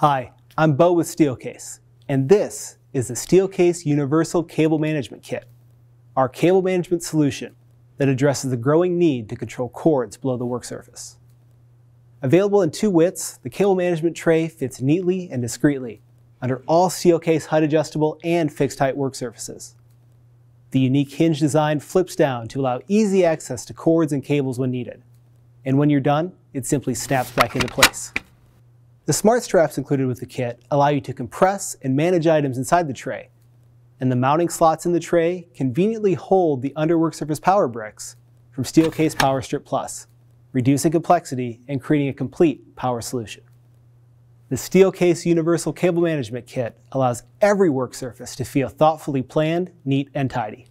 Hi, I'm Bo with Steelcase, and this is the Steelcase Universal Cable Management Kit, our cable management solution that addresses the growing need to control cords below the work surface. Available in two widths, the cable management tray fits neatly and discreetly under all Steelcase height adjustable and fixed height work surfaces. The unique hinge design flips down to allow easy access to cords and cables when needed. And when you're done, it simply snaps back into place. The smart straps included with the kit allow you to compress and manage items inside the tray, and the mounting slots in the tray conveniently hold the underwork surface power bricks from Steelcase Power Strip Plus, reducing complexity and creating a complete power solution. The Steelcase Universal Cable Management Kit allows every work surface to feel thoughtfully planned, neat, and tidy.